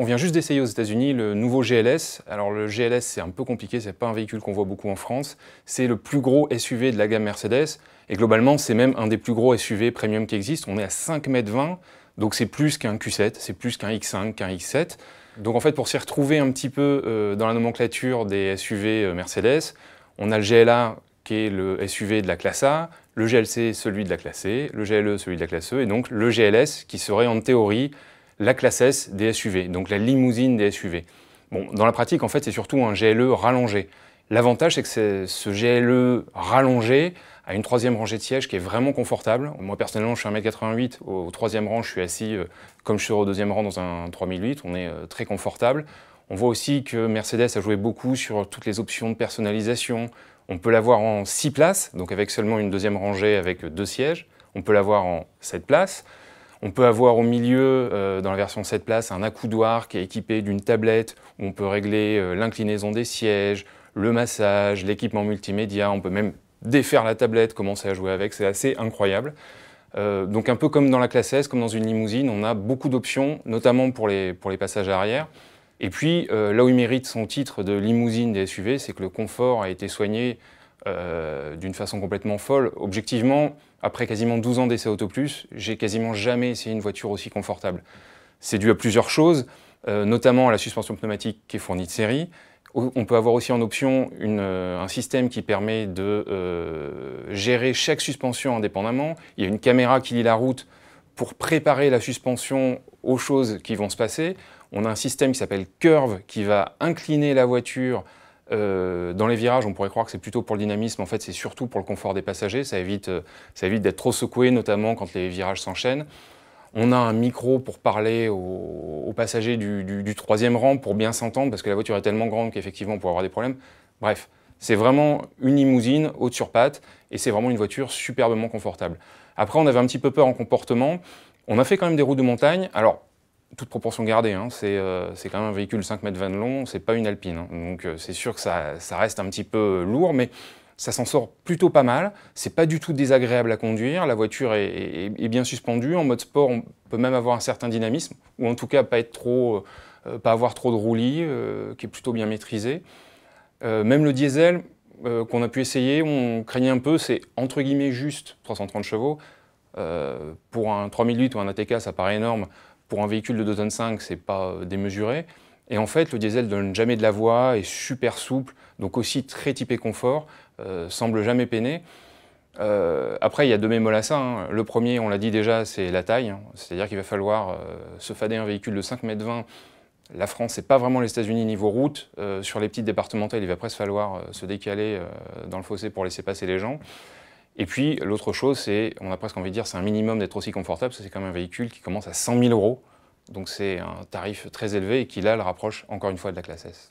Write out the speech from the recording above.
On vient juste d'essayer aux États-Unis le nouveau GLS. Alors le GLS, c'est un peu compliqué, c'est pas un véhicule qu'on voit beaucoup en France. C'est le plus gros SUV de la gamme Mercedes. Et globalement, c'est même un des plus gros SUV premium qui existe. On est à 5,20 m, donc c'est plus qu'un Q7, c'est plus qu'un X5, qu'un X7. Donc en fait, pour s'y retrouver un petit peu euh, dans la nomenclature des SUV euh, Mercedes, on a le GLA qui est le SUV de la classe A, le GLC celui de la classe C, le GLE celui de la classe E, et donc le GLS qui serait en théorie la classe S des SUV, donc la limousine des SUV. Bon, dans la pratique, en fait, c'est surtout un GLE rallongé. L'avantage, c'est que ce GLE rallongé a une troisième rangée de sièges qui est vraiment confortable. Moi, personnellement, je suis 1m88. Au troisième rang, je suis assis euh, comme je suis au deuxième rang dans un 3008. On est euh, très confortable. On voit aussi que Mercedes a joué beaucoup sur toutes les options de personnalisation. On peut l'avoir en 6 places, donc avec seulement une deuxième rangée avec deux sièges. On peut l'avoir en 7 places. On peut avoir au milieu, euh, dans la version 7 places, un accoudoir qui est équipé d'une tablette où on peut régler euh, l'inclinaison des sièges, le massage, l'équipement multimédia. On peut même défaire la tablette, commencer à jouer avec. C'est assez incroyable. Euh, donc un peu comme dans la classe S, comme dans une limousine, on a beaucoup d'options, notamment pour les, pour les passages arrière. Et puis, là où il mérite son titre de limousine des SUV, c'est que le confort a été soigné euh, d'une façon complètement folle. Objectivement, après quasiment 12 ans d'essai Autoplus, j'ai quasiment jamais essayé une voiture aussi confortable. C'est dû à plusieurs choses, euh, notamment à la suspension pneumatique qui est fournie de série. on peut avoir aussi en option euh, un système qui permet de gérer chaque suspension indépendamment. Il y a une caméra qui lit la route pour préparer la suspension aux choses qui vont se passer. On a un système qui s'appelle Curve qui va incliner la voiture euh, dans les virages, on pourrait croire que c'est plutôt pour le dynamisme. En fait, c'est surtout pour le confort des passagers. Ça évite, euh, ça évite d'être trop secoué, notamment quand les virages s'enchaînent. On a un micro pour parler aux, passagers du, troisième rang pour bien s'entendre, parce que la voiture est tellement grande qu'effectivement, on pourrait avoir des problèmes. Bref, c'est vraiment une limousine haute sur pattes, et c'est vraiment une voiture superbement confortable. Après, on avait un petit peu peur en comportement. On a fait quand même des routes de montagne. Alors, toute proportion gardée, hein. euh, c'est quand même un véhicule 5 mètres 20 de long, c'est pas une Alpine. Hein. donc euh, c'est sûr que ça, reste un petit peu euh, lourd, mais ça s'en sort plutôt pas mal. C'est pas du tout désagréable à conduire. La voiture est, bien suspendue. En mode sport, on peut même avoir un certain dynamisme, ou en tout cas pas être trop, pas avoir trop de roulis, qui est plutôt bien maîtrisé. même le diesel qu'on a pu essayer, on craignait un peu, c'est entre guillemets juste 330 chevaux. pour un 3008 ou un ATK, ça paraît énorme. Pour un véhicule de 2,5 tonnes ce c'est pas euh, démesuré. Et en fait, le diesel donne jamais de la voix, est super souple, donc aussi très typé confort, euh, semble jamais peiner. Euh, après, il y a deux mémoles à ça. Hein. Le premier, on l'a dit déjà, c'est la taille. Hein. C'est-à-dire qu'il va falloir se fader un véhicule de 5,20 m. La France, n'est pas vraiment les États-Unis niveau route. sur les petites départementales, il va presque falloir se décaler dans le fossé pour laisser passer les gens. Et puis l'autre chose, c'est, on a presque envie de dire, c'est un minimum d'être aussi confortable, c'est quand même un véhicule qui commence à 100 000 euros. Donc c'est un tarif très élevé et qui là le rapproche encore une fois de la classe S.